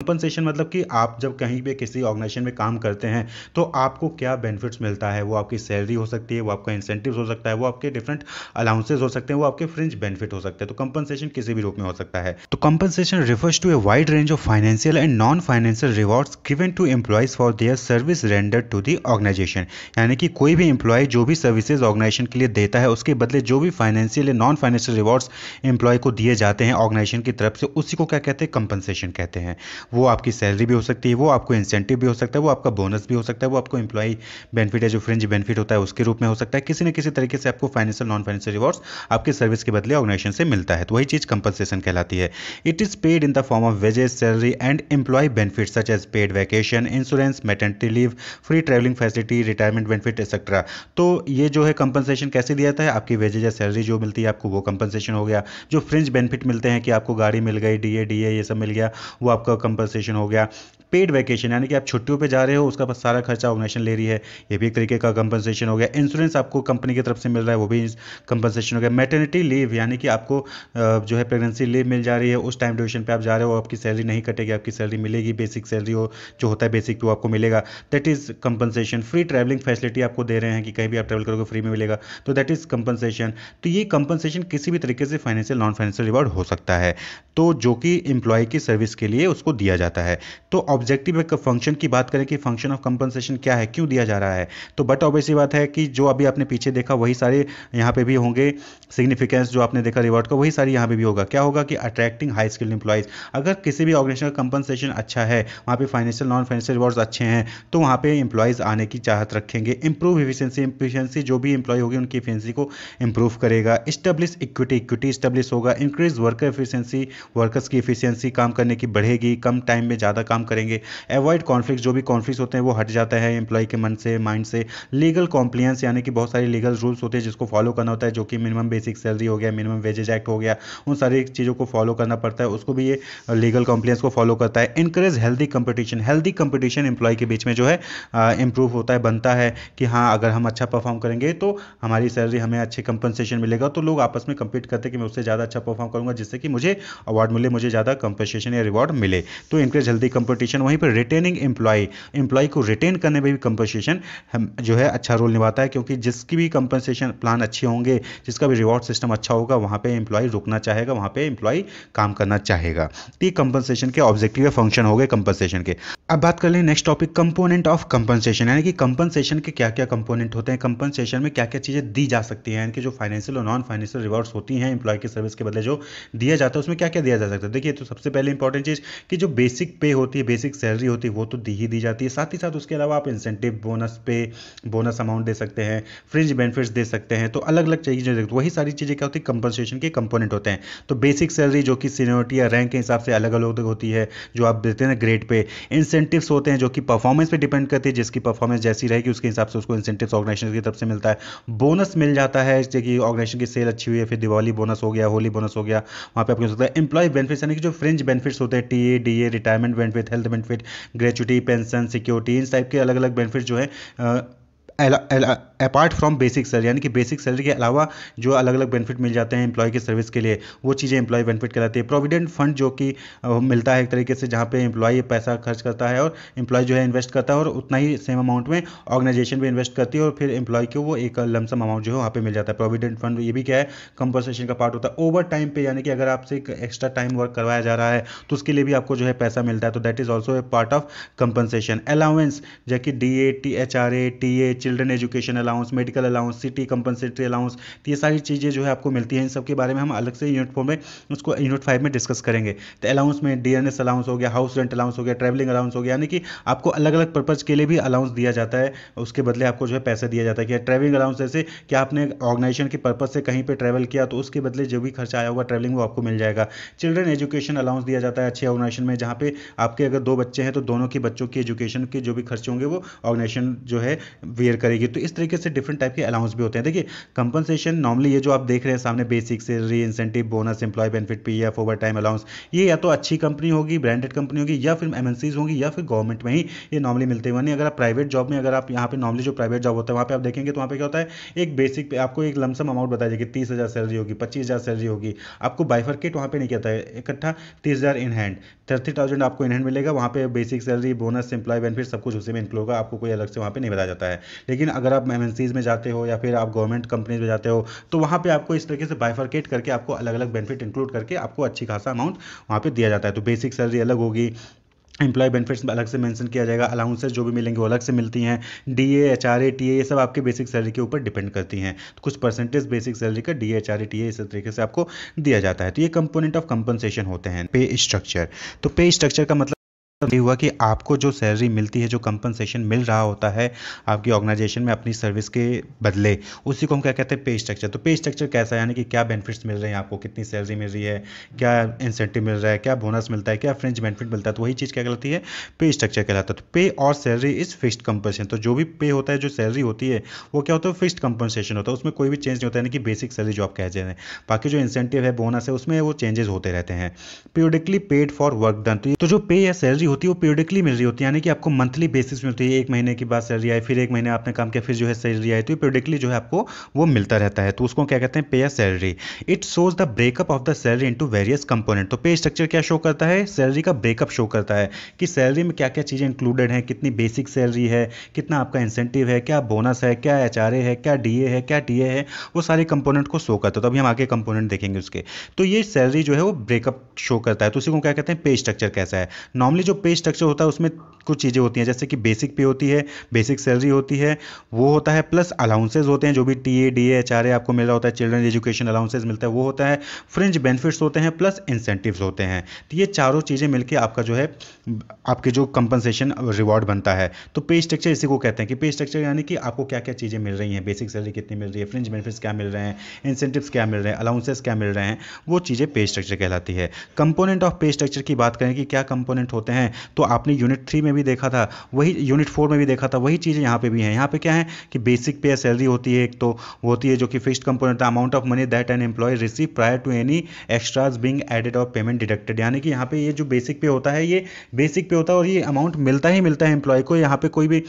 compensation मतलब कि आप जब कहीं भी किसी ऑर्गेनाइजेशन में काम करते हैं तो आपको क्या बेनिफिट्स मिलता है वो आपकी सैलरी हो सकती है वो आपका इंसेंटिव हो सकता है वो आपके डिफरेंट अलाउंसेज हो सकते हैं वो आपके फ्रिंज बेनिफिट हो सकते हैं तो कंपनसेशन किसी भी रूप में हो सकता है तो compensation refers to a wide range of financial and non financial rewards given to employees for their service render to the organisation यानी कि कोई भी एम्प्लॉय जो भी सर्विसेज ऑर्गेनाइजेशन के लिए देता है उसके बदले जो भी फाइनेंशियल या नॉन फाइनेंशियल रिवॉर्ड्स एम्प्लॉय को दिए जाते हैं ऑर्गेनाइजेशन की तरफ से उसी को क्या कहते हैं कंपनसेशन कहते हैं वो आपकी सैलरी भी हो सकती है वो आपको इंसेंटिव भी हो सकता है वो आपका बोनस भी हो सकता है वो आपको एम्प्लॉई बेनिफिट या जो फ्रिंज बेनिफिट होता है उसके रूप में हो सकता है किसी न किसी तरीके से आपको फाइनेंशियल नॉन फाइनेंशियल रिवॉर्ड्स आपके सर्विस के बदले ऑर्गेनाइजेशन से मिलता है तो वही चीज़ कंपनसेशन कहलाती है it is paid in the form of wages salary and employee benefit such as paid vacation insurance maternity leave free travelling facility retirement benefit etcetera तो ये जो है कंपनसेशन कैसे दिया जाता है आपकी वेजेज या सैलरी जो मिलती है आपको वो कंपनसेशन हो गया जो फ्रिंज बेनिफिट मिलते हैं कि आपको गाड़ी मिल गई डी ए ये सब मिल गया वो आपका कंपनसेशन हो गया पेड वैकेशन यानी कि आप छुट्टियों पे जा रहे हो उसका सारा खर्चा ऑर्गेनाइजेशन ले रही है ये भी एक तरीके का कंपनसेशन हो गया इंश्योरेंस आपको कंपनी की तरफ से मिल रहा है वो भी कंपनसेशन हो गया मैटर्निटी लीव यानी कि आपको जो है प्रेगनेंसी लीव मिल जा रही है उस टाइम ड्यूरेशन पर आप जा रहे हो आपकी सैलरी नहीं कटेगी आपकी सैलरी मिलेगी बेसिक सैलरी हो जो होता है बेसिक वो आपको मिलेगा that is compensation free travelling facility आपको दे रहे हैं कि कहीं भी आप ट्रैवल करोगे फ्री में मिलेगा तो दैट इज़ कंपनसेशन तो ये कंपनसेशन किसी भी तरीके से फाइनेंशियल नॉन फाइनेंशियल रिवॉर्ड हो सकता है तो जो कि एम्प्लॉय की सर्विस के लिए उसको दिया दिया जाता है तो ऑब्जेक्टिव एक फंक्शन की बात करें कि फंक्शन ऑफ कंपनसेशन क्या है क्यों दिया जा रहा है तो बट ऑब्वियसली बात है कि जो अभी आपने पीछे देखा वही सारे यहाँ पे भी होंगे सिग्निफिकेंस जो आपने देखा रिवॉर्ड का वही सारी यहाँ पे भी होगा क्या होगा कि अट्रैक्टिंग हाई स्किल्ड इंप्लॉइज अगर किसी भी ऑर्गेनाइजेशन का कंपनसेशन अच्छा है वहाँ पर फाइनेंशियल नॉन फाइनेंशियल रिवॉर्ड्स अच्छे हैं तो वहाँ पर इंप्लॉइज़ आने की चाहत रखेंगे इंप्रूव इफिशियंसी इफिशियंसी जो भी इंप्लॉय होगी उनकी इफिशियंसी को इंप्रूव करेगा स्टेब्लिश इक्विटी इक्विटी स्टेब्लिश होगा इंक्रीज वर्कर इफिशियंसी वर्कर्स की इफिशियंसी काम करने की बढ़ेगी कम टाइम में ज़्यादा काम करेंगे अवॉइड कॉन्फ्लिक्स जो भी कॉन्फ्लिक्स होते हैं वो हट जाता है एम्प्लॉय के मन से माइंड से लीगल कॉम्प्लियंस यानी कि बहुत सारे लीगल रूल्स होते हैं जिसको फॉलो करना होता है जो कि मिनिमम बेसिक सैलरी हो गया मिनिमम वेजेज एक्ट हो गया उन सारी चीज़ों को फॉलो करना पड़ता है उसको भी ये लीगल कॉम्प्लियंस को फॉलो करता है increase healthy competition healthy competition employ के बीच में जो है इंप्रूव होता है बनता है कि हाँ अगर हम अच्छा परफॉर्म करेंगे तो हमारी सैलरी हमें अच्छे कंपनसेशन मिलेगा तो लोग आपस में कंपीट करते कि मैं उससे ज़्यादा अच्छा परफॉर्म करूँगा जिससे कि मुझे अवार्ड मिले मुझे ज़्यादा कंपनसेशन या रिवॉर्ड मिले टू तो इनके जल्दी कंपटीशन वहीं पर रिटेनिंग एम्प्लॉय एम्प्लॉय को रिटेन करने में भी कंपनसेशन जो है अच्छा रोल निभाता है क्योंकि जिसकी भी कंपनसेशन प्लान अच्छे होंगे जिसका भी रिवॉर्ड सिस्टम अच्छा होगा वहाँ पर एम्प्लॉय रुकना चाहेगा वहाँ पर एम्प्लॉय काम करना चाहेगा तो ये कंपनसेशन के ऑब्जेक्टिव या फंक्शन हो गए कंपनसेशन के अब बात कर लें next topic component of compensation यानी कि कंपनसेशन के क्या क्या कंपोनेंट होते हैं कंपनसेशन में क्या क्या चीज़ें दी जा सकती हैं इनके जो फाइनेंशियल और नॉन फाइनेंशियल रिवॉर्ड्स होती हैं एम्प्लॉय की सर्विस के बदले जो दिया जाता है उसमें क्या क्या दिया जा सकता है देखिए तो सबसे पहले इंपॉर्टेंट चीज़ कि जो बेसिक पे होती है बेसिक सैलरी होती है वो तो दी ही दी जाती है साथ ही साथ उसके अलावा आप इंसेंटिव बोनस पे बोनस अमाउंट दे सकते हैं फ्रिज बेनिफिट्स दे सकते हैं तो अलग अलग चीज़ें देखते वही सारी चीज़ें क्या होती है कंपनसेशन के कंपोनेंट होते हैं तो बेसिक सैलरी जो कि सीनियोरिटी या रैंक के हिसाब से अलग अलग होती है जो आप देते हैं ग्रेड पे इंसेंटिव्स होते हैं जो कि परफॉर्मेंस पर डिपेंड करती है जिसकी परफॉर्मेंस जैसी रहेगी उसके हिसाब से उसको इंसेंटिव ऑर्गेनाइजेशन की तरफ से मिलता है बोनस मिल जाता है जैसे कि ऑर्गेनाइजेशन की सेल अच्छी हुई है फिर दिवाली बोनस हो गया होली बोनस हो गया वहाँ पर आपको सकता है एम्प्लॉय बेनिफिट्स यानी कि जो फ्रिंज बेनिफिट्स होते हैं टी ए डी चाहिए retirement benefit health benefit gratuity pension security इन टाइप के अलग अलग बेनिफिट जो है अपार्ट फ्रॉम बेसिक सैलरी यानी कि बेसिक सैलरी के अलावा जो अलग अलग बेनिफिट मिल जाते हैं एम्प्लॉय की सर्विस के लिए वो चीज़ें एम्प्लॉय बेनिफिट कहलाती है प्रोविडेंट फंड जो कि मिलता है एक तरीके से जहाँ पे एम्प्लॉय पैसा खर्च करता है और एम्प्लॉय जो है इन्वेस्ट करता है और उतना ही सेम अमाउंट में ऑर्गेनाइजेशन भी इन्वेस्ट करती है और फिर एम्प्लॉय को वो एक लमसम अमाउंट जो है वहाँ पर मिल जाता है प्रोविडेंट फंड ये भी क्या है कंपनसेशन का पार्ट होता है ओवर टाइम पे यानी कि अगर आपसे एक एक्स्ट्रा टाइम वर्क करवाया जा रहा है तो उसके लिए भी आपको जो है पैसा मिलता है तो that is also a part of compensation allowance कि D A T H R A T H children education allowance medical allowance city compensatory allowance ये सारी चीज़ें जो है आपको मिलती हैं इन सब के बारे में हम अलग से यूनिट फोर में उसको यूनिट फाइव में डिस्कस करेंगे तो अलाउंस में डी अलाउंस हो गया हाउस रेंट अलाउंस हो गया ट्रैवलिंग अलाउंस हो गया यानी कि आपको अलग अलग पर्पज़ के लिए भी अलाउंस दिया जाता है उसके बदले आपको जो है पैसे दिया जाता है क्या ट्रैवलिंग अलाउंस जैसे कि आपने ऑर्गेनाइजेशन के पर्पज़ से कहीं पर ट्रैवल किया तो उसके बदले जो भी खर्चा आया होगा ट्रैवलिंग वो आपको मिल जाएगा चिल्ड्रन एजुकेशन अलाउंस दिया जाता है अच्छे ऑर्गेनाइजेशन में जहाँ पे आपके अगर दो बच्चे हैं तो दोनों के बच्चों की एजुकेशन के जो भी खर्चे होंगे वो ऑर्गेनाइजेशन जो है वेयर करेगी तो इस तरीके से डिफरेंट टाइप के अलाउंस भी होते हैं देखिए कंपनसेशन नॉर्मली ये जो आप देख रहे हैं सामने basic salary incentive bonus employ benefit P F overtime allowance ये या तो अच्छी कंपनी होगी ब्रांडेड कंपनी होगी या फिर एमएनसीज होंगी या फिर गवर्नमेंट में ही ये नॉर्मली मिलते हैं वहीं अगर आप प्राइवेट जॉब में अगर आप यहाँ पे नॉर्मली जो प्राइवेट जॉब होता है वहाँ पे आप देखेंगे तो वहाँ पे क्या होता है एक बेसिक पे आपको एक लमसम अमाउंट बताया जाएगी तीस हज़ार सैलरी होगी पच्चीस हज़ार सैलरी होगी आपको बाइफर्केट वहाँ पे नहीं कहता है इकट्ठा तीस हज़ार इन हैंड थर्टी थाउजेंड आपको इनहैंड मिलेगा वहाँ पे basic salary bonus employ benefit सब कुछ उसी में इंक्लूड होगा आपको कोई अलग से वहाँ पे नहीं बताया जाता है लेकिन अगर आप एम में जाते हो या फिर आप गवर्नमेंट कंपनीज में जाते हो तो वहाँ पर आपको इस तरीके से बाइफर्केट करके आपको अलग अलग बेनिफिट इंक्लूड करके आपको अच्छी खासा अमाउंट वहाँ पर दिया जाता है तो बेसिक सैलरी अलग होगी एम्प्लॉय बेनिफिट्स अलग से मेंशन किया जाएगा अलाउंसेस जो भी मिलेंगे वो अलग से मिलती हैं D A H R A T A ये सब आपके बेसिक सैलरी के ऊपर डिपेंड करती हैं तो कुछ परसेंटेज बेसिक सैलरी का D H R A T A इस तरीके से आपको दिया जाता है तो ये कंपोनेंट ऑफ कंपनसेशन होते हैं पे स्ट्रक्चर तो पे स्ट्रक्चर का मतलब ये हुआ कि आपको जो सैलरी मिलती है जो कंपनसेशन मिल रहा होता है आपकी ऑर्गेनाइजेशन में अपनी सर्विस के बदले उसी को हम क्या कहते हैं पे स्ट्रक्चर तो पे स्ट्रक्चर कैसा है यानी कि क्या बेनिफिट्स मिल रहे हैं आपको कितनी सैलरी मिल रही है क्या इंसेंटिव मिल रहा है क्या बोनस मिलता है क्या फ्रेंच बेनिफिट मिलता है तो वही चीज़ क्या कहलाती है पे स्ट्रक्चर कहलाता है तो पे और सैलरी इज़ फिक्सड कंपनसेशन तो जो भी पे होता है जो सैलरी होती है वो क्या होता है फिक्सड कंपनसेशन होता है उसमें कोई भी चेंज नहीं होता है यानी कि बेसिक सैलरी जो आप कह रहे हैं बाकी जो इंसेंटिव है बोनस है उसमें वो चेंजेस होते रहते हैं periodically paid for work done तो जो पे या सैलरी सैलरी होती है वो पीरियडिकली मिल रही होती है यानी कि आपको मंथली बेसिस में होती है एक महीने के बाद सैलरी आई फिर एक महीने आपने काम किया फिर जो है सैलरी आई तो पीरियडिकली जो है आपको वो मिलता रहता है तो उसको क्या कहते हैं पे या salary it shows the breakup of the salary into various component तो पे स्ट्रक्चर क्या शो करता है सैलरी का ब्रेकअप शो करता है कि सैलरी में क्या क्या चीज़ें इंक्लूडेड हैं कितनी बेसिक सैलरी है कितना आपका इंसेंटिव है क्या बोनस है क्या एच है क्या डी है क्या टी है वो सारे कंपोनेंट को शो करता है तो अभी हम आगे कंपोनेंट देखेंगे उसके तो ये सैलरी जो है वो ब्रेकअप शो करता है तो उसी को क्या कहते हैं पे स्ट्रक्चर कैसा है नॉर्मली जो पे स्ट्रक्चर होता है उसमें कुछ चीज़ें होती हैं जैसे कि बेसिक पे होती है बेसिक सैलरी होती है वो होता है प्लस अलाउंसेज होते हैं जो भी T A D H R A आपको मिल रहा होता है चिल्ड्रन एजुकेशन अलाउंसेज मिलता है वो होता है फ्रिंज बेनिफिट्स होते हैं प्लस इंसेंटिव्स होते हैं तो ये चारों चीज़ें मिलकर आपका जो है आपके जो कंपनसेशन रिवॉर्ड बनता है तो पे स्ट्रक्चर इसी को कहते हैं कि पे स्ट्रक्चर यानी कि आपको क्या क्या चीज़ें मिल रही हैं बेसिक सैलरी कितनी मिल रही है फ्रिंज बेनिफिट्स क्या मिल रहे हैं इंसेंटिव्स क्या मिल रहे हैं अलाउंसेस क्या मिल रहे हैं वो चीज़ें पे स्ट्रक्चर कहलाती है कंपोनेंट ऑफ पे स्ट्रक्चर की बात करें कि क्या कंपोनेंट होते हैं हैं तो आपने यूनिट थ्री में भी देखा था वही यूनिट फोर में भी देखा था वही चीज़ें यहाँ पे भी हैं यहाँ पे क्या है कि बेसिक पे सैलरी होती है एक तो वो होती है जो कि fix component amount of money that an employ receive prior to any extras being added और पेमेंट डिडक्टेड यानी कि यहाँ पे ये जो बेसिक पे होता है ये बेसिक पे होता है और ये अमाउंट मिलता ही मिलता है एम्प्लॉय को यहाँ पे कोई भी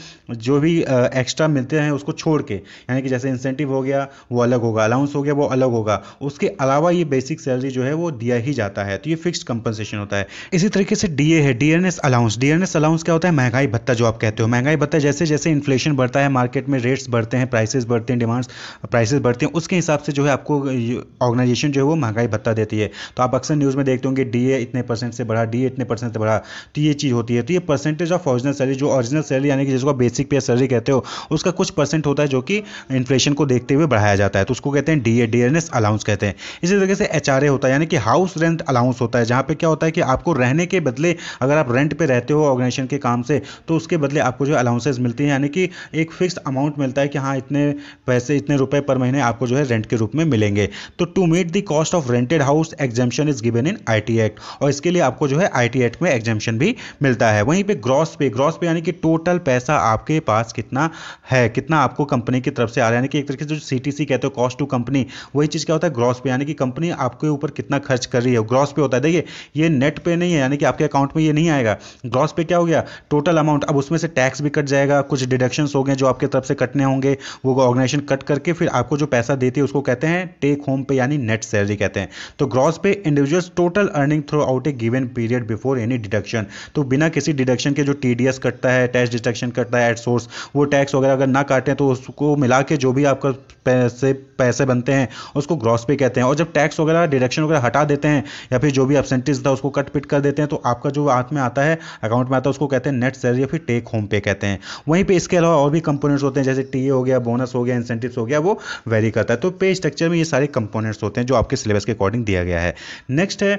जो भी एक्स्ट्रा मिलते हैं उसको छोड़ के यानी कि जैसे इंसेंटिव हो गया वो अलग होगा अलाउंस हो गया वो अलग होगा उसके अलावा ये बेसिक सैलरी जो है वो दिया ही जाता है तो ये फिक्स कंपनसेशन होता है इसी तरीके से डीए है डीए ने डियरनेस अलाउंस डियरनेस अलाउंस क्या होता है महंगाई भत्ता जो आप कहते हो महंगाई भत्ता जैसे जैसे इन्फ्लेशन बढ़ता है मार्केट में रेट्स बढ़ते हैं प्राइसेस बढ़ते हैं डिमांड्स प्राइसेस बढ़ते हैं उसके हिसाब से जो है आपको ऑर्गेनाइजेशन जो है वो महंगाई भत्ता देती है तो आप अक्सर न्यूज़ में देखते होंगे डी इतने परसेंट से बढ़ा डी इतने परसेंट से बढ़ा तो ये चीज़ होती है तो ये परसेंटेज ऑफ ऑरिजिनल सैलरी जो ऑरिजिनल सैलरी यानी कि जिसको बेसिक पे सैलरी कहते हो उसका कुछ परसेंट होता है जो कि इन्फ्लेशन को देखते हुए बढ़ाया जाता है तो उसको कहते हैं डी ए डीआरएनएस अलाउंस कहते हैं इसी तरीके से एच होता है यानी कि हाउस रेंट अलाउंस होता है जहाँ पे क्या होता है कि आपको रहने के बदले अगर आप रेंट पे रहते हो ऑर्गेनाइजेशन के काम से तो उसके बदले आपको जो अलाउंसेज मिलती हैं यानी कि एक फिक्स अमाउंट मिलता है कि हाँ इतने पैसे इतने रुपए पर महीने आपको जो है रेंट के रूप में मिलेंगे तो to meet the cost of rented house exemption is given in I act और इसके लिए आपको जो है आई एक्ट में एग्जेम्पन भी मिलता है वहीं पर ग्रॉस पे ग्रॉस पे यानी कि टोटल पैसा आपके पास कितना है कितना आपको कंपनी की तरफ से आ रहा है यानी कि एक तरीके से जो सी कहते हो कॉस्ट टू कंपनी वही चीज़ क्या होता है ग्रॉस पे यानी कि कंपनी आपके ऊपर कितना खर्च कर रही है ग्रॉस पे होता है देखिए ये नेट पे नहीं है यानी कि आपके अकाउंट में ये नहीं आएगा जाएगा ग्रॉस पे क्या हो गया टोटल अमाउंट अब उसमें से टैक्स भी कट जाएगा कुछ डिडक्शन हो गए जो आपके तरफ से कटने होंगे वो ऑर्गेनाइजेशन कट करके फिर आपको जो पैसा देती है उसको कहते हैं टेक होम पे यानी नेट सैलरी कहते हैं तो gross pay individuals total earning throughout a given period before any deduction तो बिना किसी डिडक्शन के जो टी कटता है टैक्स डिडक्शन कटता है एट सोर्स वो टैक्स वगैरह अगर ना काटें तो उसको मिला के जो भी आपका पैसे पैसे बनते हैं उसको ग्रॉस पे कहते हैं और जब टैक्स वगैरह डिडक्शन वगैरह हटा देते हैं या फिर जो भी अपसेंटेज था उसको कट पिट कर देते हैं तो आपका जो हाथ में आता है अकाउंट में आता है उसको कहते हैं नेट सैलरी या फिर टेक होम पे कहते हैं वहीं पे इसके अलावा और भी कंपोनेंट्स होते हैं जैसे टी हो गया बोनस हो गया इंसेंटिव हो गया वो वेरी करता है तो पे स्ट्रक्चर में ये सारे कंपोनेंट्स होते हैं जो आपके सिलेबस के अकॉर्डिंग दिया गया है नेक्स्ट है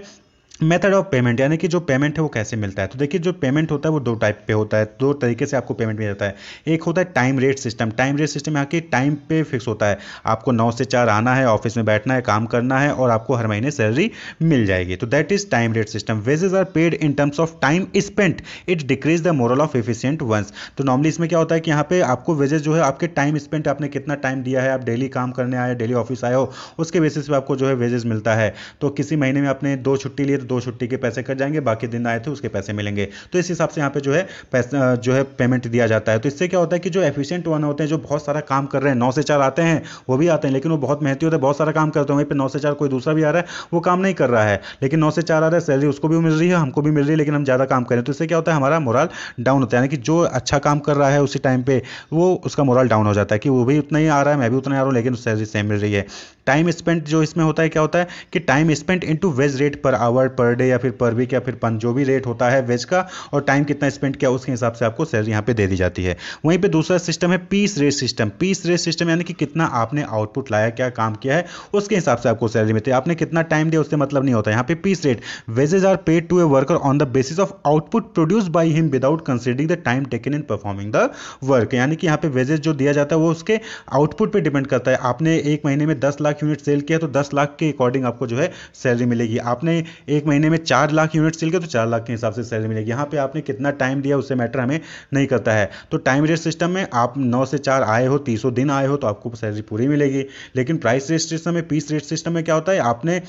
मेथड ऑफ पेमेंट यानी कि जो पेमेंट है वो कैसे मिलता है तो देखिए जो पेमेंट होता है वो दो टाइप पे होता है दो तरीके से आपको पेमेंट मिल जाता है एक होता है time rate system time rate system यहाँ के टाइम पे फिक्स होता है आपको नौ से चार आना है ऑफिस में बैठना है काम करना है और आपको हर महीने सैलरी मिल जाएगी तो that is time rate system wages are paid in terms of time spent it decrease the morale of efficient ones तो नॉर्मली इसमें क्या होता है कि यहाँ पे आपको वेजेज जो है आपके टाइम स्पेंट आपने कितना टाइम दिया है आप डेली काम करने आए डेली ऑफिस आए हो उसके बेसिस पे आपको जो है वेजेज मिलता है तो किसी महीने में आपने दो छुट्टी लिए सिर्फ तो दो छुट्टी के पैसे कट जाएंगे बाकी दिन आए थे उसके पैसे मिलेंगे तो इस हिसाब से यहाँ पे जो है पैसा जो है पेमेंट दिया जाता है तो इससे क्या होता है कि जो एफिशिएंट वन होते हैं जो बहुत सारा काम कर रहे हैं नौ से चार आते हैं वो भी आते हैं लेकिन वो बहुत मेहनती होते हैं बहुत सारा काम करते हैं वहीं पर नौ से चार कोई दूसरा भी आ रहा है वो काम नहीं कर रहा है लेकिन नौ से चार आ रहा है सैलरी उसको भी मिल रही है हमको भी मिल रही है लेकिन हम ज़्यादा काम करें तो इससे क्या होता है हमारा मोरल डाउन होता है यानी कि जो अच्छा काम कर रहा है उसी टाइम पर वो उसका मोरल डाउन हो जाता है कि वो भी उतना ही आ रहा है मैं भी उतना ही आ रहा हूँ लेकिन सैलरी सेम मिल रही है टाइम स्पेंट जो इसमें होता है क्या होता है कि time spent into wage rate per hour per day या फिर पर वीक या फिर पन जो भी रेट होता है वेज का और टाइम कितना स्पेंड किया उसके हिसाब से आपको सैलरी यहाँ पे दे दी जाती है वहीं पर दूसरा सिस्टम है piece rate system piece rate system यानी कि कितना आपने आउटपुट लाया क्या काम किया है उसके हिसाब से आपको सैलरी मिलती है आपने कितना टाइम दिया उससे मतलब नहीं होता यहाँ पे piece rate wages are paid to a worker on the basis of output produce by him without considering the time taken in performing the work यानी कि यहाँ पे वेजेज जो दिया जाता है वो उसके आउटपुट पर डिपेंड करता है आपने एक महीने में दस लाख लाख यूनिट सेल किया तो दस लाख के अकॉर्डिंग आपको जो है सैलरी मिलेगी आपने एक महीने में चार लाख यूनिट सेल किया तो चार लाख के हिसाब से सैलरी मिलेगी यहाँ पर आपने कितना टाइम दिया उससे मैटर हमें नहीं करता है तो टाइम रेट सिस्टम में आप नौ से चार आए हो तीसों दिन आए हो तो आपको सैलरी पूरी मिलेगी लेकिन प्राइस रेट सिस्टम में पीस रेट सिस्टम में क्या होता है आपने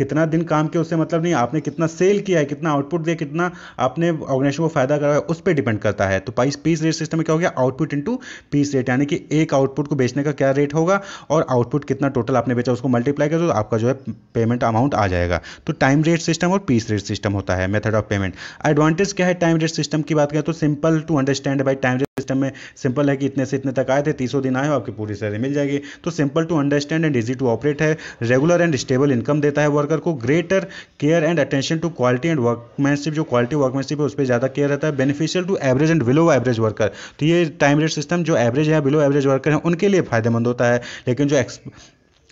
कितना दिन काम किया उससे मतलब नहीं आपने कितना सेल किया है कितना आउटपुट दिया कितना आपने ऑर्गेनाइजेशन को फायदा करा है उस पर डिपेंड करता है तो पाइस पीस रेट सिस्टम में क्या हो गया आउटपुट इंटू पीस रेट यानी कि एक आउटपुट को बेचने का क्या रेट होगा और आउटपुट कितना टोटल आपने बेचा उसको मल्टीप्लाई कर दो तो आपका जो है पेमेंट अमाउंट आ जाएगा तो टाइम रेट सिस्टम और पीस रेट सिस्टम होता है मेथड ऑफ पेमेंट एडवांटेज क्या है टाइम रेट सिस्टम की बात करें तो simple to understand by time rate system में सिंपल है कि इतने से इतने तक आए थे तीसों दिन आए आपकी पूरी सैलरी मिल जाएगी तो simple to understand and easy to operate है रेगुलर एंड स्टेबल इनकम देता है वर्कर को greater care and attention to quality and workmanship जो क्वालिटी वर्कमैनशिप है उस पर ज़्यादा केयर रहता है beneficial to average and below average worker तो ये टाइम रेट सिस्टम जो एवरेज है बिलो एवरेज वर्कर है उनके लिए फायदेमंद होता है लेकिन जो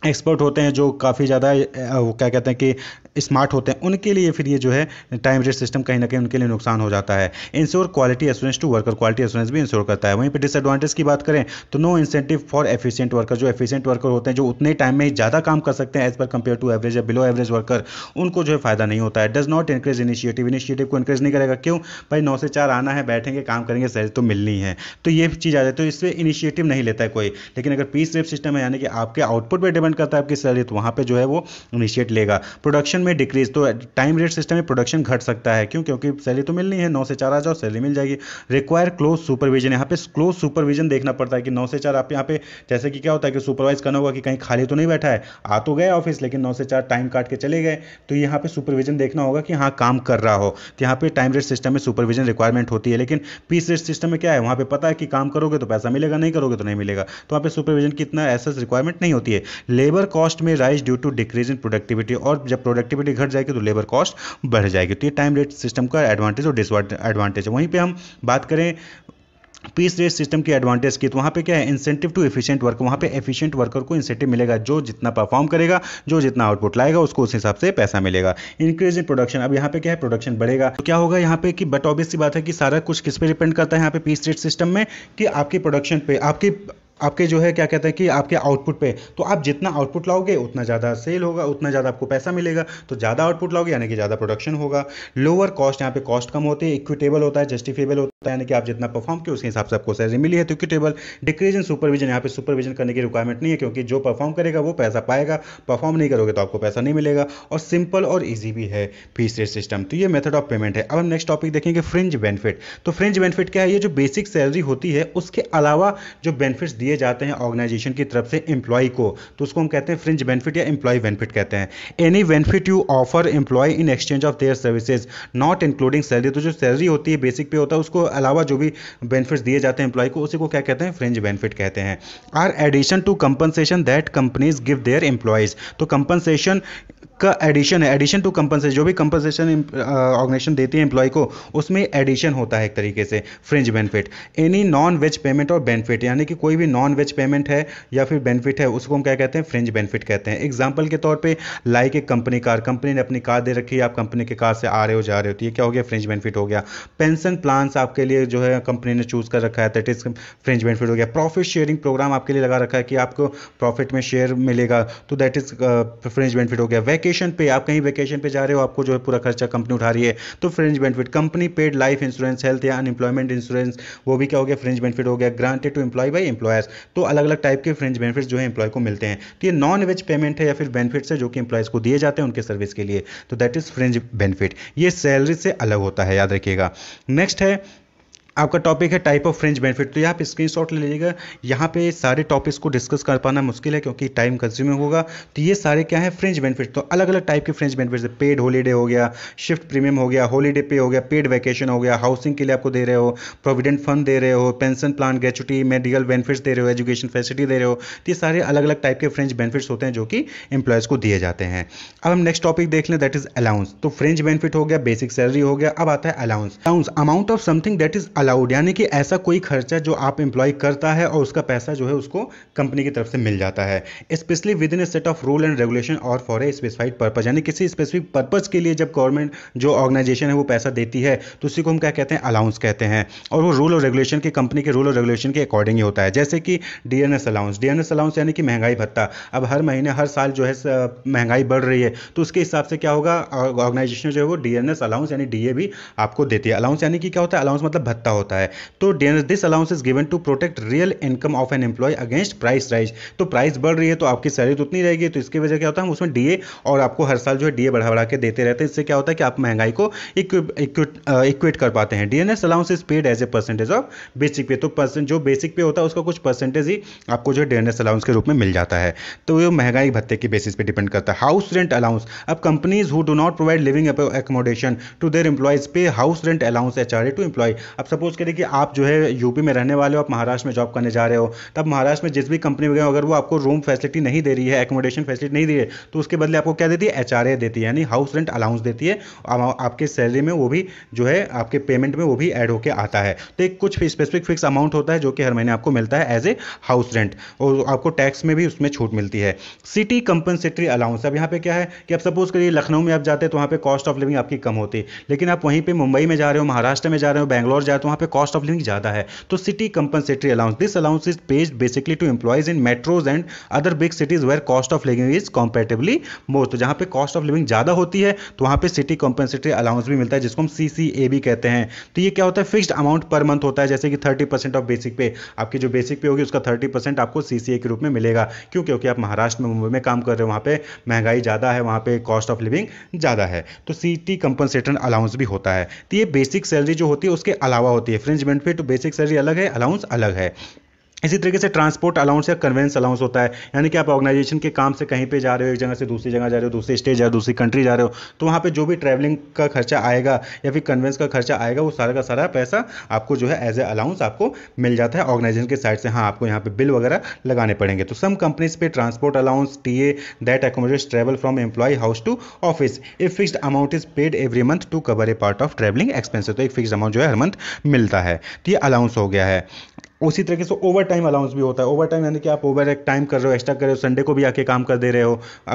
एक्सपर्ट होते हैं जो काफ़ी ज़्यादा वो क्या कहते हैं कि स्मार्ट होते हैं उनके लिए फिर ये जो है टाइम रेट सिस्टम कहीं ना कहीं उनके लिए नुकसान हो जाता है ensure quality assurance to worker quality assurance भी इंश्योर करता है वहीं पर डिसएडवांटेज की बात करें तो no incentive for efficient worker जो एफिशिएंट वर्कर होते हैं जो उतने टाइम में ज़्यादा काम कर सकते हैं as per compare to average या बिलो एवरेज वर्कर उनको जो है फायदा नहीं होता है does not increase initiative initiative को इंक्रेज नहीं करेगा क्यों भाई नौ से चार आना है बैठेंगे काम करेंगे सैलरी तो मिलनी है तो ये चीज़ आ जाती है तो इससे इनिशिएटिव नहीं लेता है कोई लेकिन अगर पीस रेप सिस्टम है यानी कि आपके आउटपुट पर डिपेंड करता है आपकी सैलरी तो वहाँ पर जो है वो इनिशिएट लेगा प्रोडक्शन में डिक्रीज तो टाइम रेट सिस्टम में प्रोडक्शन घट सकता है क्यों क्योंकि सैलरी तो मिलनी है नौ से चार आ जाओ सैलरी मिल जाएगी रिक्वायर क्लोज सुपरविजन यहाँ पे क्लोज सुपरविजन देखना पड़ता है कि नौ से चार आप यहाँ पे जैसे कि क्या होता है कि सुपरवाइज करना होगा कि कहीं खाली तो नहीं बैठा है आ तो गए ऑफिस लेकिन नौ से चार टाइम काट के चले गए तो यहाँ पे सुपरविजन देखना होगा कि हाँ काम कर रहा हो तो यहाँ पे टाइम रेट सिस्टम में सुपरविजन रिक्वायरमेंट होती है लेकिन पीस रेट सिस्टम में क्या है वहाँ पे पता है कि काम करोगे तो पैसा मिलेगा नहीं करोगे तो नहीं मिलेगा तो वहाँ पे सुपरविजन की इतना ऐसा रिक्वायरमेंट नहीं होती है लेबर कॉस्ट में rise due to decrease in productivity और जब प्रोडक्टिविटी घट जाएगी तो लेबर कॉस्ट बढ़ जाएगी तो ये टाइम रेट सिस्टम का एडवांटेज और डिसएडवांटेज है वहीं पर हम बात करें पीस रेट सिस्टम की एडवांटेज की तो वहाँ पे क्या है इंसेंटिव टू एफिशिएंट वर्क वहाँ पे एफिशिएंट वर्कर को इंसेंटिव मिलेगा जो जितना परफॉर्म करेगा जो जितना आउटपुट लाएगा उसको उस हिसाब से पैसा मिलेगा इंक्रीज इन प्रोडक्शन अब यहाँ पे क्या है प्रोडक्शन बढ़ेगा तो क्या होगा यहाँ पे कि बट ऑब्वियस सी बात है कि सारा कुछ किस पर डिपेंड करता है यहाँ पे पीस रेट सिस्टम में कि आपकी प्रोडक्शन पे आपकी आपके जो है क्या कहते हैं कि आपके आउटपुट पे तो आप जितना आउटपुट लाओगे उतना ज़्यादा सेल होगा उतना ज़्यादा आपको पैसा मिलेगा तो ज़्यादा आउटपुट लाओगे यानी कि ज़्यादा प्रोडक्शन होगा लोअर कॉस्ट यहाँ पे कॉस्ट कम होती है इक्विटेबल होता है जस्टिफेबल होता है होता है यानी कि आप जितना परफॉर्म किया उसके हिसाब से आपको सैलरी मिली है तो इक्विटेबल डिक्रीजन सुपरविजन यहाँ पे सुपरविजन करने की रिक्वायरमेंट नहीं है क्योंकि जो परफॉर्म करेगा वो पैसा पाएगा परफॉर्म नहीं करोगे तो आपको पैसा नहीं मिलेगा और सिंपल और ईजी भी है फीस रेट सिस्टम तो ये मेथड ऑफ पेमेंट है अब हम नेक्स्ट टॉपिक देखेंगे फ्रिंज बेनिफिट तो फ्रिंज बेनिफिट क्या है ये जो बेसिक सैलरी होती है उसके अलावा जो बेनिफिट्स दिए जाते हैं ऑर्गेनाइजेशन की तरफ से इंप्लॉय को तो उसको हम कहते हैं फ्रिंज बेनिफिट या इंप्लॉय बेनिफिट कहते हैं any benefit you offer employ in exchange of their services not including salary तो जो सैलरी होती है बेसिक पे होता है उसको अलावा जो भी बेनिफिट्स दिए जाते हैं एम्प्लॉय को उसी को क्या कहते हैं फ्रेंच बेनिफिट कहते हैं are addition to compensation that companies give their employees तो कंपनसेशन का एडिशन है एडिशन टू कंपनसेशन जो भी कंपनसेशन ऑर्गेनाइजेशन uh, देती है एम्प्लॉय को उसमें एडिशन होता है एक तरीके से fringe benefit any non wage payment और बेनिफिट यानी कि कोई भी नॉन वेज पेमेंट है या फिर बेनिफिट है उसको हम क्या कहते हैं फ्रिंज बेनिफिट कहते हैं एग्जाम्पल के तौर पर लाइक एक कंपनी कार कंपनी ने अपनी कार दे रखी है आप कंपनी के कार से आ रहे हो जा रहे हो तो ये क्या हो गया फ्रिंज बेनिफिट हो गया पेंशन प्लान्स आप आपके लिए जो है कंपनी ने चूज़ कर रखा है दैट इज फ्रेंच बेनिफिट हो गया प्रॉफिट शेयरिंग प्रोग्राम आपके लिए लगा रखा है कि आपको प्रॉफिट में शेयर मिलेगा तो दैट इज फ्रेंच बेनिफिट हो गया वैकेशन पे आप कहीं वैकेशन पे जा रहे हो आपको जो है पूरा खर्चा कंपनी उठा रही है तो fringe benefit company paid life insurance health या अनएम्प्लॉयमेंट इंश्योरेंस वो भी क्या हो गया फ्रेंच बेनिफिट हो गया granted to employ by employers तो अलग अलग टाइप के फ्रेंच बेनिफिट जो है एम्प्लॉय को मिलते हैं तो ये नॉन वेज पेमेंट है या फिर बेनिफिट्स है जो कि एम्प्लॉयज़ को दिए जाते हैं उनके सर्विस के लिए तो दैट इज फ्रेंच बेनिफिट ये सैलरी से अलग होता है याद रखिएगा नेक्स्ट है आपका टॉपिक है टाइप ऑफ फ्रेंच बेनिफिट तो यहाँ पे शॉट ले लीजिएगा यहाँ पे सारे टॉपिक्स को डिस्कस कर पाना मुश्किल है क्योंकि टाइम कंज्यूमिंग होगा तो ये सारे क्या है फ्रेंच बेनिफिट तो अलग अलग टाइप के फ्रेंच बेनिफिट है पेड हॉलीडे हो गया शिफ्ट प्रीमियम हो गया हॉलीडे पे हो गया पेड वैकेशन हो गया हाउसिंग के लिए आपको दे रहे हो प्रोविडेंट फंड दे रहे हो pension plan gratuity medical benefits दे रहे हो एजुकेशन फैसिलिटी दे रहे हो तो ये सारे अलग अलग टाइप के फ्रेंच बेनिफिट्स होते हैं जो कि एम्प्लॉयज़ को दिए जाते हैं अब हम नेक्स्ट टॉपिक देख लें दैट इज अलाउंस तो फ्रेंच बेनिफिट हो गया बेसिक सैलरी हो गया अब आता है allowance allowance amount of something that is allowed यानी कि ऐसा कोई खर्चा जो आप एम्प्लॉय करता है और उसका पैसा जो है उसको कंपनी की तरफ से मिल जाता है specially within a set of rule and regulation और फॉर ए स्पेसिफाइड पर्पज यानी किसी स्पेसिफिक पर्पज़ के लिए जब गवर्नमेंट जो ऑर्गेनाइजेशन है वो पैसा देती है तो उसी को हम क्या कहते हैं अलाउंस कहते हैं और वो रूल और रेगुलेशन के कंपनी के रूल और रेगुलेशन के अकॉर्डिंग ही होता है जैसे कि D N S allowance D N S allowance यानी कि महंगाई भत्ता अब हर महीने हर साल जो है महंगाई बढ़ रही है तो उसके हिसाब से क्या होगा ऑर्गेनाइजेशन जो है वो डी एन एस अलाउंस यानी डी ए भी आपको देती है अलाउंस यानी कि क्या होता है अलाउंस मतलब भत्ता होता है तो this allowance is given to protect real income of an employ against price rise तो प्राइस बढ़ रही है तो आपकी सैलरी तो उतनी रहेगी तो इसकी वजह क्या होता है हम उसमें डीए और आपको हर साल जो है डीए बढ़ा बढ़ा के देते रहते हैं इससे क्या होता है कि आप महंगाई को इक्वेट कर पाते हैं DNS allowance is paid as a percentage of basic pay तो परसेंट जो बेसिक पे होता है उसका कुछ परसेंटेज ही आपको जो है डीएनएस अलाउंस के रूप में मिल जाता है तो ये महंगाई भत्ते के बेसिस पे डिपेंड करता है हाउस रेंट अलाउंस अब companies who do not provide living accommodation to their employees pay house rent allowance H R to employ अब सपोज सपोज करिए कि आप जो है यूपी में रहने वाले हो आप महाराष्ट्र में जॉब करने जा रहे हो तब महाराष्ट्र में जिस भी कंपनी वगैरह अगर वो आपको रूम फैसिलिटी नहीं दे रही है एकोमोडेशन फैसिलिटी नहीं दे रही है तो उसके बदले आपको क्या देती है एच देती है यानी हाउस रेंट अलाउंस देती है आपके सैलरी में वो भी जो है आपके पेमेंट में वो भी एड होकर आता है तो एक कुछ स्पेसिफिक फिक्स अमाउंट होता है जो कि हर महीने आपको मिलता है एज ए हाउस रेंट और आपको टैक्स में भी उसमें छूट मिलती है सिटी कंपनसेटरी अलाउंस अब यहाँ पे क्या है कि अब सपोज करिए लखनऊ में आप जाते हैं तो वहाँ पे कॉस्ट ऑफ लिविंग आपकी कम होती है लेकिन आप वहीं पर मुंबई में जा रहे हो महाराष्ट्र में जा रहे हो बैंगलोर जा रहे हो तो वहाँ पे कॉस्ट ऑफ लिविंग ज़्यादा है तो city compensatory allowance this allowance is paid basically to employees in metros and other big cities where cost of living is comparatively more तो जहाँ पे कॉस्ट ऑफ लिविंग ज़्यादा होती है तो वहाँ पे सिटी कंपनसेटरी अलाउंस भी मिलता है जिसको हम सी सी ए भी कहते हैं तो ये क्या होता है फिक्स्ड अमाउंट पर मंथ होता है जैसे कि थर्टी परसेंट ऑफ बेसिक पे आपकी जो बेसिक पे होगी उसका थर्टी परसेंट आपको सी सी ए के रूप में मिलेगा क्यों क्योंकि आप महाराष्ट्र में मुंबई में काम कर रहे हो वहाँ पर महंगाई ज़्यादा है वहाँ पर कॉस्ट ऑफ लिविंग ज़्यादा है तो सिटी कंपनसेटन अलाउंस भी होता है तो ये बेसिक सैलरी जो होती है उसके अलावा होती है फ्रिंज बेनिफिट बेसिक सैलरी अलग है अलाउंस अलग है इसी तरीके से ट्रांसपोर्ट अलाउंस या कन्वेंस अलाउंस होता है यानी कि आप ऑर्गेनाइजेशन के काम से कहीं पे जा रहे हो एक जगह से दूसरी जगह जा रहे हो दूसरी स्टेट जा रहे हो दूसरी कंट्री जा रहे हो तो वहाँ पे जो भी ट्रैवलिंग का खर्चा आएगा या फिर कन्वेंस का खर्चा आएगा वो सारा का सारा पैसा आपको जो है एज ए अलाउंस आपको मिल जाता है ऑर्गेनाइजेशन के साइड से हाँ आपको यहाँ पर बिल वगैरह लगाने पड़ेंगे तो some companies pay transport allowance T A that accommodate travel from employ house to office a fixed amount is paid every month to cover a part of travelling expenses तो एक फिक्स अमाउंट जो है हर month मिलता है तो ये allowance हो गया है उसी तरीके से ओवर टाइम अलाउंस भी होता है ओवर टाइम यानी कि आप ओवर एक टाइम कर रहे हो एक्स्ट्रा कर रहे हो संडे को भी आके काम कर दे रहे हो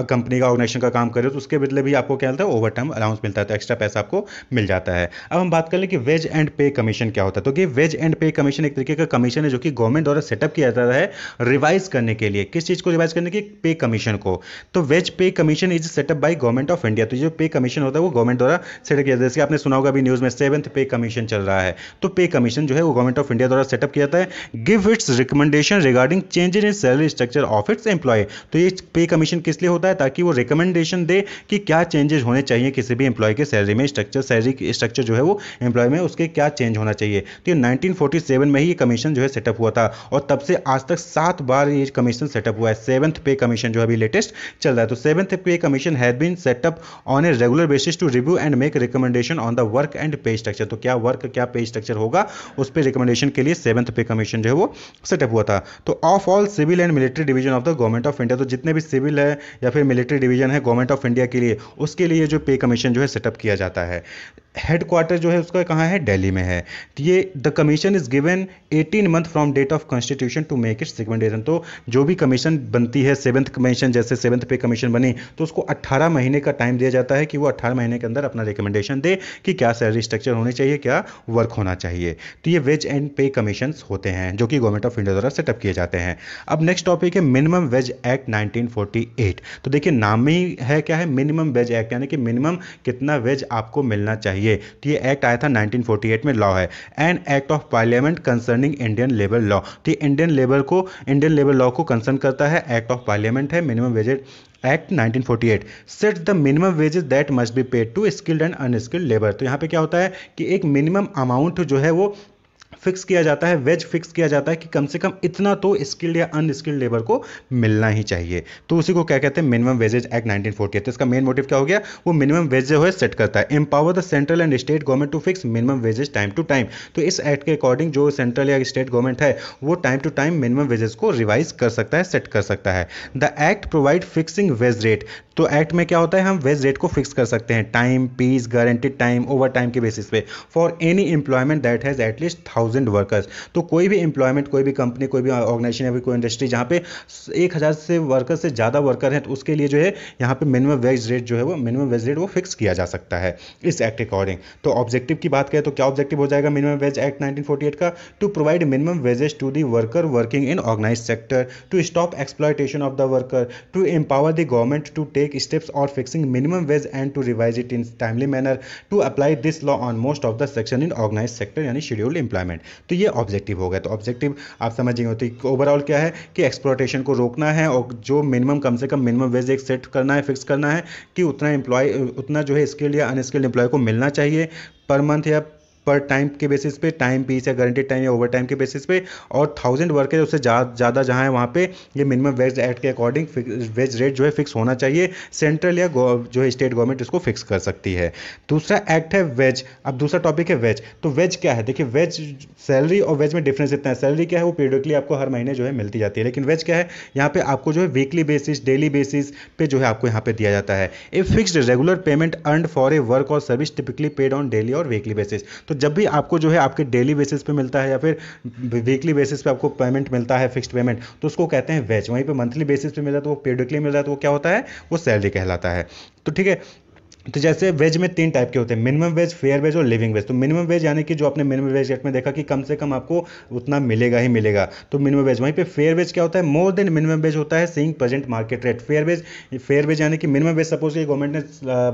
कंपनी का ऑर्गेनाइजेशन का काम कर रहे हो तो उसके बदले भी आपको क्या होता है ओवर टाइम अलाउंस मिलता है तो एक्स्ट्रा पैसा आपको मिल जाता है अब हम बात कर लें कि वेज एंड पे कमीशन क्या होता है तो ये वेज एंड पे कमीशन एक तरीके का कमीशन है जो कि गवर्नमेंट द्वारा सेटअप किया जाता है रिवाइज करने के लिए किस चीज़ को रिवाइज करने के पे कमीशन को तो wage pay commission is set up by government of India तो जो पे कमीशन होता है वो गवर्नमेंट द्वारा सेटअप किया जाता है जैसे आपने सुना होगा अभी न्यूज़ में सेवंथ पे कमीशन चल रहा है तो पे कमीशन जो है वो गवर्नमेंट ऑफ इंडिया द्वारा सेटअप किया जाता है give its recommendation regarding changes in salary structure of its employ तो ये पे कमीशन किस लिए होता है ताकि वो रिकमेंडेशन दे कि क्या चेंजेस होने चाहिए किसी भी एम्प्लॉय के सैलरी में स्ट्रक्चर सैलरी स्ट्रक्चर जो है वो एम्प्लॉय में उसके क्या चेंज होना चाहिए तो ये 1947 में ही ये कमीशन जो है सेटअप हुआ था और तब से आज तक सात बार ये कमीशन सेटअप हुआ है सेवंथ पे कमीशन जो है अभी लेटेस्ट चल रहा है तो seventh pay commission has been set up on a regular basis to review and make recommendation on the work and pay structure तो क्या वर्क क्या पे स्ट्रक्चर होगा उस पर रिकमेंडेशन के लिए सेवंथ पे कमीशन कमीशन जो है वो सेटअप हुआ था तो of all civil and military division of the government of India तो जितने भी सिविल है या फिर मिलिट्री डिवीजन है गवर्नमेंट ऑफ इंडिया के लिए उसके लिए जो पे कमीशन जो है सेटअप किया जाता है हेडक्वार्टर जो है उसका कहाँ है दिल्ली में है ये the commission is given 18 month from date of constitution to make it recommendation तो जो भी कमीशन बनती है सेवंथ कमीशन जैसे सेवंथ पे कमीशन बनी तो उसको 18 महीने का टाइम दिया जाता है कि वो 18 महीने के अंदर अपना रिकमेंडेशन दे कि क्या सैलरी स्ट्रक्चर होनी चाहिए क्या वर्क होना चाहिए तो ये वेज एंड पे कमीशन होते हैं जो कि गवर्नमेंट ऑफ इंडिया द्वारा सेटअप किए जाते हैं अब नेक्स्ट टॉपिक है मिनिमम वेज एक्ट 1948 तो देखिए नाम ही है क्या है मिनिमम वेज एक्ट यानी कि मिनिमम कितना वेज आपको मिलना चाहिए तो ये एक्ट आया था 1948 में लॉ है and act of parliament concerning Indian labour law तो ये इंडियन लेबर को इंडियन लेबर लॉ को कंसर्न करता है एक्ट ऑफ पार्लियामेंट है minimum wage act 1948 set the minimum wages that must be paid to skilled and unskilled labour तो यहाँ पे क्या होता है कि एक मिनिमम अमाउंट जो है वो फिक्स किया जाता है वेज फिक्स किया जाता है कि कम से कम इतना तो स्किल्ड या अनस्किल्ड लेबर को मिलना ही चाहिए तो उसी को क्या कहते हैं minimum wages act nineteen forty तो इसका मेन मोटिव क्या हो गया वो मिनिमम वेज जो है सेट करता है empower the central and state government to fix minimum wages time to time तो इस एक्ट के अकॉर्डिंग जो सेंट्रल या स्टेट गवर्नमेंट है वो time to time minimum wages को रिवाइज कर सकता है सेट कर सकता है the act provide fixing wage rate तो एक्ट में क्या होता है हम वेज रेट को फिक्स कर सकते हैं time piece guaranteed time over time के बेसिस पे for any employment that has at least thousand thousand workers तो कोई भी एम्प्लॉयमेंट कोई भी कंपनी कोई भी ऑर्गेनाइजेशन या कोई इंडस्ट्री जहाँ पे एक हज़ार से वर्कर्स से ज़्यादा वर्कर हैं तो उसके लिए जो है यहाँ पे मिनिमम वेज रेट जो है वो मिनिमम वेज रेट वो फिक्स किया जा सकता है इस एक्ट अकॉर्डिंग तो ऑब्जेक्टिव की बात करें तो क्या ऑब्जेक्टिव हो जाएगा मिनिमम वेज एक्ट नाइनटीन का to provide minimum wages to the worker working in organise sector to stop exploitation of the worker to empower the government to take steps और fixing minimum wage and to revise it in timely manner to apply this law on most of the section in organise sector यानी scheduled employment development तो ये objective हो गया तो objective आप समझेंगे तो ओवरऑल क्या है कि एक्सप्लोटेशन को रोकना है और जो मिनिमम कम से कम मिनिमम वेज एक सेट करना है फिक्स करना है कि उतना एम्प्लॉय उतना जो है स्किल्ड या अनस्किल्ड एम्प्लॉय को मिलना चाहिए पर मंथ या पर टाइम के बेसिस पे टाइम पीस या गारंटेड टाइम या ओवर टाइम के बेसिस पे और थाउजेंड वर्कर उससे ज़्यादा जहाँ है वहाँ पे ये मिनिमम वेज एक्ट के अकॉर्डिंग वेज रेट जो है फिक्स होना चाहिए सेंट्रल या जो है स्टेट गवर्नमेंट इसको फिक्स कर सकती है दूसरा एक्ट है वेज अब दूसरा टॉपिक है वेज तो वेज क्या है देखिए वेज सैलरी और वेज में डिफरेंस इतना है सैलरी क्या है वो पीरियडिकली आपको हर महीने जो है मिलती जाती है लेकिन वेज क्या है यहाँ पे आपको जो है वीकली बेसिस डेली बेसिस पे जो है आपको यहाँ पे दिया जाता है a fixed regular payment earn for a work और service typically paid on daily और वीकली बेसिस तो जब भी आपको जो है आपके डेली बेसिस पे मिलता है या फिर वीकली बेसिस पे आपको पेमेंट मिलता है फिक्स्ड पेमेंट तो उसको कहते हैं वेज वहीं पर मंथली बेसिस पे मिल जाता है तो वो पेडिकली मिल जाता है तो वो क्या होता है वो सैलरी कहलाता है तो ठीक है तो जैसे वेज में तीन टाइप के होते हैं मिनिमम वेज फेयर वेज और लिविंग वेज तो मिनिमम वेज यानी कि जो आपने मिनिमम वेज एक्ट में देखा कि कम से कम आपको उतना मिलेगा ही मिलेगा तो मिनिमम वेज वहीं पे फेयर वेज क्या होता है मोर देन मिनिमम वेज होता है seeing present market rate fair wage fair wage यानी कि मिनिमम वेज सपोज ये गवर्नमेंट ने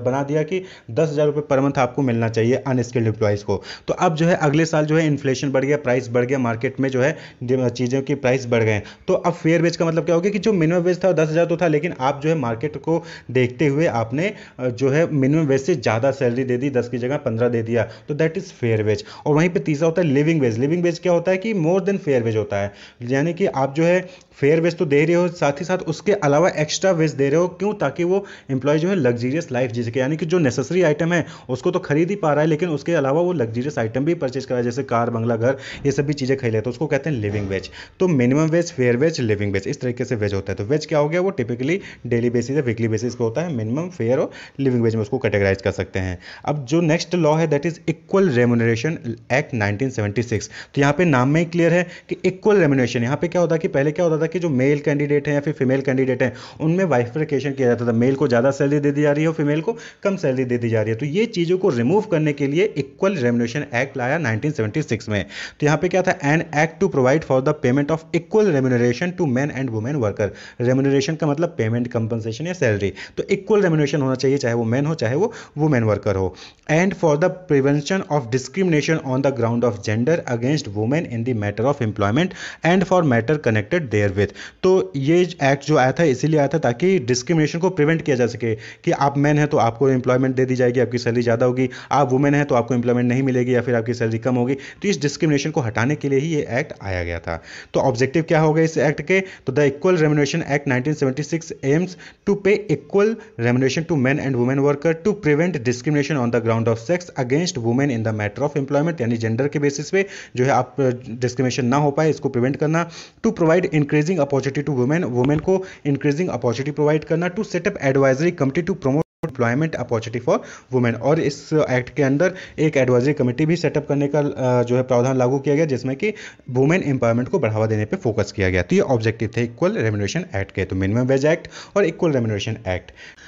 बना दिया कि दस हज़ार रुपये पर मंथ आपको मिलना चाहिए अनस्किल्ड एम्प्लॉयज़ को तो अब जो है अगले साल जो है इन्फ्लेशन बढ़ गया प्राइस बढ़ गया मार्केट में जो है चीज़ों की प्राइस बढ़ गए तो अब फेयर वेज का मतलब क्या हो गया कि जो मिनिमम वेज था दस हज़ार तो था लेकिन आप जो है मार्केट को देखते हुए आपने जो है मिनिमम वेज से ज़्यादा सैलरी दे दी दस की जगह पंद्रह दे दिया तो दैट इज़ फेयर वेज और वहीं पर तीसरा होता है लिविंग वेज लिविंग वेज क्या होता है कि मोर देन फेयर वेज होता है यानी कि आप जो है फेयर वेज तो दे रहे हो साथ ही साथ उसके अलावा एक्स्ट्रा वेज दे रहे हो क्यों ताकि वो एम्प्लॉय जो है लग्जीरियस लाइफ जी सके यानी कि जो नेसेसरी आइटम है उसको तो खरीद ही पा रहा है लेकिन उसके अलावा वो लग्जीरियस आइटम भी परचेज करा जैसे कार बंगला घर ये सब भी चीज़ें खरीद तो उसको कहते हैं लिविंग वेज तो minimum wage fair wage living wage इस तरीके से वेज होता है तो वेज क्या हो गया वो टिपिकली डेली बेसिस या वीकली बेसिस पे होता है मिनिमम फेयर और लिविंग वेज में उसको कैटेगराइज कर सकते हैं अब जो नेक्स्ट लॉ है that is equal remuneration act nineteen तो यहाँ पे नाम में ही क्लियर है कि इक्वल रेमोनरेशन यहाँ पे क्या होता है कि पहले क्या होता था था कि जो मेल कैंडिडेट हैं या फिर फीमेल कैंडिडेट हैं उनमें वाइफिकेशन किया जाता था मेल को ज़्यादा सैलरी दे दी जा रही है और फीमेल को कम सैलरी दे दी जा रही है तो ये चीज़ों को रिमूव करने के लिए इक्वल रेमुनेशन एक्ट लाया नाइनटीन में तो यहाँ पर क्या था an act to provide for the payment of equal remuneration to man and women worker remuneration का मतलब पेमेंट कंपनसेशन या सैलरी तो इक्वल रेमुनेशन होना चाहिए चाहे वो मैन हो चाहे वो वुमेन वर्कर हो and for the prevention of discrimination on the ground of gender against women in the matter of employment and for matter connected therewith तो ये एक्ट जो आया था इसीलिए आया था ताकि डिस्क्रिमिनेशन को प्रिवेंट किया जा सके कि आप मैन हैं तो आपको एम्प्लॉयमेंट दे दी जाएगी आपकी सैलरी ज़्यादा होगी आप वुमेन हैं तो आपको एम्प्लॉयमेंट नहीं मिलेगी या फिर आपकी सैलरी कम होगी तो इस डिस्क्रिमिनेशन को हटाने के लिए ही ये एक्ट आया गया था तो ऑब्जेक्टिव क्या होगा इस एक्ट के तो the equal remuneration act nineteen aims to pay equal remuneration to man and women worker to prevent discrimination on the ground of sex against women in the matter of employment यानी gender के basis पे जो है आप discrimination ना हो पाए इसको प्रिवेंट करना to provide increase increasing opportunity to women women को इंक्रीजिंग अपॉर्चुनिटी प्रोवाइड करना to set up advisory committee to promote employment opportunity for women और इस एक्ट के अंदर एक एडवाइजरी कमेटी भी सेटअप करने का जो है प्रावधान लागू किया गया जिसमें कि वुमेन एम्पावरमेंट को बढ़ावा देने पर फोकस किया गया तो ये ऑब्जेक्टिव थे इक्वल रेमुनेशन एक्ट के तो मिनिमम वेज एक्ट और इक्वल रेमुनेशन एक्ट